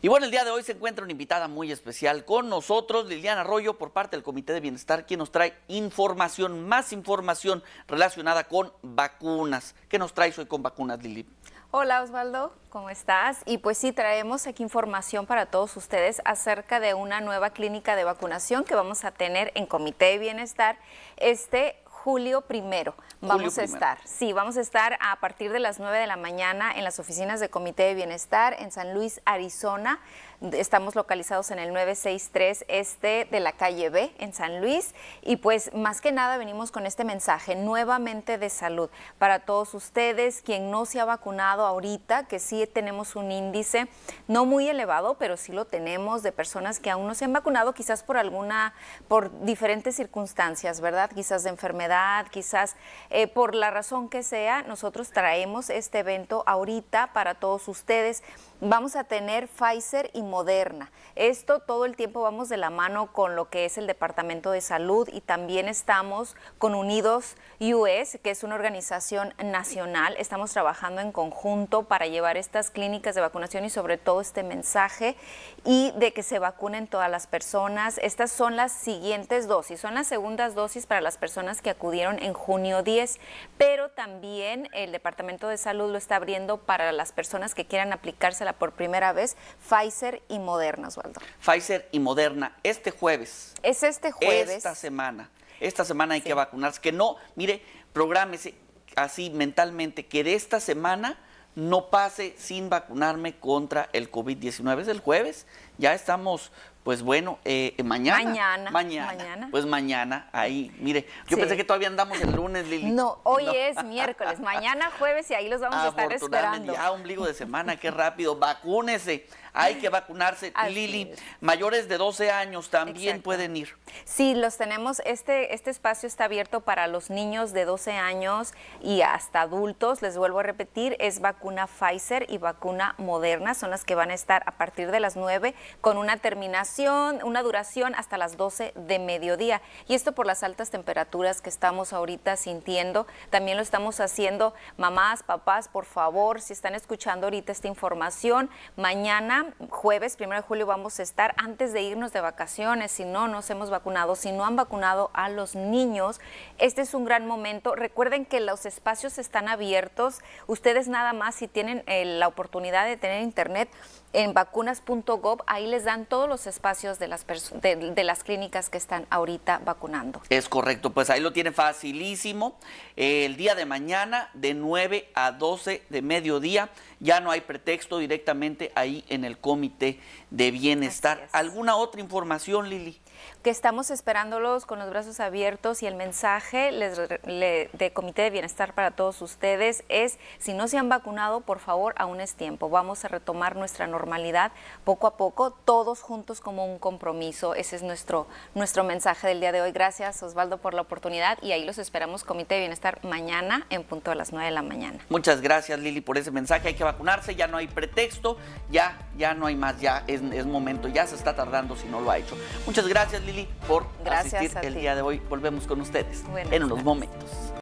Y bueno, el día de hoy se encuentra una invitada muy especial con nosotros, Liliana Arroyo, por parte del Comité de Bienestar, quien nos trae información, más información relacionada con vacunas. ¿Qué nos traes hoy con vacunas, Lili? Hola Osvaldo, ¿cómo estás? Y pues sí, traemos aquí información para todos ustedes acerca de una nueva clínica de vacunación que vamos a tener en Comité de Bienestar este julio primero vamos a estar. Sí, vamos a estar a partir de las 9 de la mañana en las oficinas de Comité de Bienestar en San Luis, Arizona. Estamos localizados en el 963 este de la calle B en San Luis. Y pues más que nada venimos con este mensaje nuevamente de salud para todos ustedes, quien no se ha vacunado ahorita, que sí tenemos un índice no muy elevado, pero sí lo tenemos de personas que aún no se han vacunado, quizás por alguna, por diferentes circunstancias, ¿verdad? Quizás de enfermedad quizás eh, por la razón que sea, nosotros traemos este evento ahorita para todos ustedes vamos a tener Pfizer y Moderna. Esto todo el tiempo vamos de la mano con lo que es el Departamento de Salud y también estamos con Unidos US, que es una organización nacional. Estamos trabajando en conjunto para llevar estas clínicas de vacunación y sobre todo este mensaje y de que se vacunen todas las personas. Estas son las siguientes dosis, son las segundas dosis para las personas que acudieron en junio 10, pero también el Departamento de Salud lo está abriendo para las personas que quieran aplicarse por primera vez Pfizer y Moderna, Osvaldo. Pfizer y Moderna, este jueves. Es este jueves. Esta semana. Esta semana hay que vacunarse. Que no, mire, prográmese así mentalmente, que de esta semana no pase sin vacunarme contra el COVID-19. Es el jueves, ya estamos pues bueno, eh, eh, mañana, mañana, Pues mañana, ahí, mire. Yo pensé que todavía andamos el lunes, Lili. No, hoy es miércoles. Mañana jueves y ahí los vamos a estar esperando. Ya, ombligo de semana, qué rápido. Vacúnese. Hay que vacunarse. Lili, mayores de 12 años también pueden ir. Sí, los tenemos. Este, este espacio está abierto para los niños de 12 años y hasta adultos. Les vuelvo a repetir, es vacuna Pfizer y vacuna Moderna. Son las que van a estar a partir de las 9 con una terminación una duración hasta las 12 de mediodía. Y esto por las altas temperaturas que estamos ahorita sintiendo. También lo estamos haciendo, mamás, papás, por favor, si están escuchando ahorita esta información, mañana, jueves, primero de julio, vamos a estar antes de irnos de vacaciones. Si no nos hemos vacunado, si no han vacunado a los niños, este es un gran momento. Recuerden que los espacios están abiertos. Ustedes nada más, si tienen eh, la oportunidad de tener internet, en vacunas.gov, ahí les dan todos los espacios de las, de, las clínicas que están ahorita vacunando. Es correcto, pues ahí lo tiene facilísimo. el día de mañana, de 9 a 12 de mediodía, ya no hay pretexto directamente ahí en el Comité de Bienestar. ¿Alguna otra información, Lili? Que estamos esperándolos con los brazos abiertos y el mensaje del de Comité de Bienestar para todos ustedes es, si no se han vacunado, por favor, aún es tiempo. Vamos a retomar nuestra normalidad normalidad, poco a poco, todos juntos como un compromiso. Ese es nuestro, nuestro mensaje del día de hoy. Gracias, Osvaldo, por la oportunidad y ahí los esperamos, Comité de Bienestar, mañana en punto de las 9 de la mañana. Muchas gracias, Lili, por ese mensaje. Hay que vacunarse, ya no hay pretexto, ya, ya no hay más, ya es, momento, ya se está tardando si no lo ha hecho. Muchas gracias, Lili, por gracias asistir el día de hoy. Volvemos con ustedes en unos momentos.